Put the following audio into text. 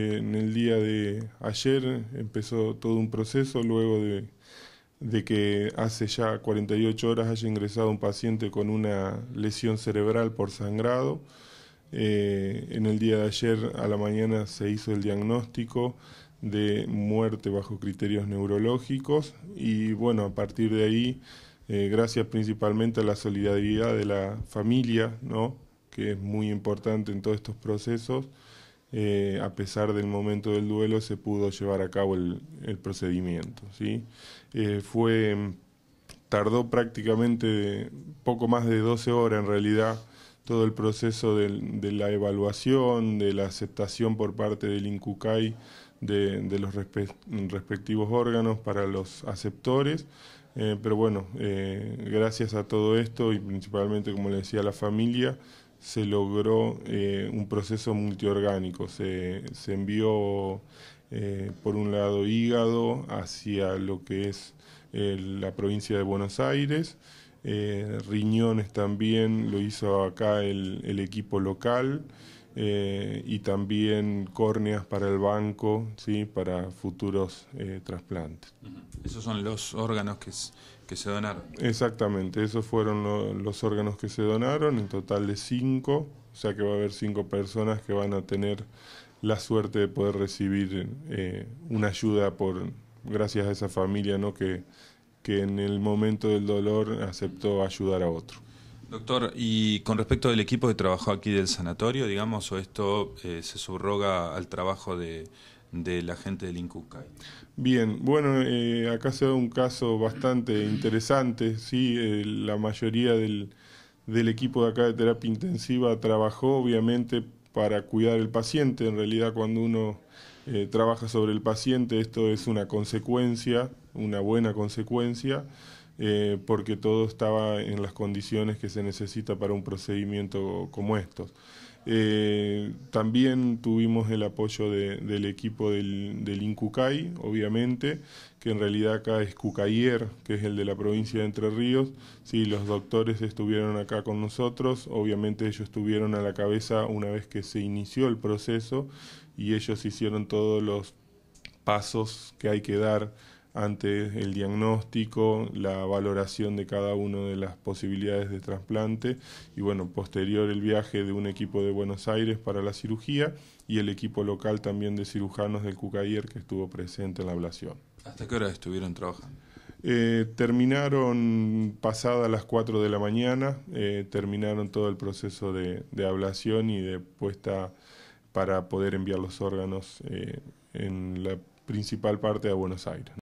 En el día de ayer empezó todo un proceso luego de, que hace ya 48 horas haya ingresado un paciente con una lesión cerebral por sangrado. Eh, en el día de ayer a la mañana se hizo el diagnóstico de muerte bajo criterios neurológicos y bueno, a partir de ahí, eh, gracias principalmente a la solidaridad de la familia, que es muy importante en todos estos procesos, eh, a pesar del momento del duelo, se pudo llevar a cabo el, procedimiento. ¿sí? Eh, fue, mm, tardó prácticamente poco más de 12 horas en realidad todo el proceso de, la evaluación, de la aceptación por parte del INCUCAI de, los respectivos órganos para los aceptores. Eh, pero bueno, gracias a todo esto y principalmente, como le decía, a la familia, se logró eh, un proceso multiorgánico. Se, envió, eh, por un lado, hígado hacia lo que es eh, la provincia de Buenos Aires, riñones también lo hizo acá el equipo local. Eh, y también córneas para el banco, para futuros eh, trasplantes. Esos son los órganos que, se donaron. Exactamente, esos fueron los órganos que se donaron, en total de cinco, o sea que va a haber cinco personas que van a tener la suerte de poder recibir eh, una ayuda por gracias a esa familia que en el momento del dolor aceptó ayudar a otro. Doctor, y con respecto del equipo que trabajó aquí del sanatorio, digamos, o esto eh, se subroga al trabajo de, la gente del INCUCAI. Bien, bueno, eh, acá se da un caso bastante interesante, sí, eh, la mayoría del, equipo de acá de terapia intensiva trabajó obviamente para cuidar el paciente, en realidad cuando uno trabaja sobre el paciente esto es una consecuencia, una buena consecuencia, eh, porque todo estaba en las condiciones que se necesita para un procedimiento como estos. Eh, también tuvimos el apoyo del equipo del, del, INCUCAI, obviamente, que en realidad acá es Cucayer, que es el de la provincia de Entre Ríos. Sí, los doctores estuvieron acá con nosotros, obviamente ellos estuvieron a la cabeza una vez que se inició el proceso y ellos hicieron todos los pasos que hay que dar ante el diagnóstico, la valoración de cada una de las posibilidades de trasplante y bueno, posterior el viaje de un equipo de Buenos Aires para la cirugía y el equipo local también de cirujanos del Cucayer que estuvo presente en la ablación. ¿Hasta qué hora estuvieron trabajando? Eh, terminaron pasadas las 4 de la mañana, eh, terminaron todo el proceso de, ablación y de puesta para poder enviar los órganos eh, en la principal parte a Buenos Aires.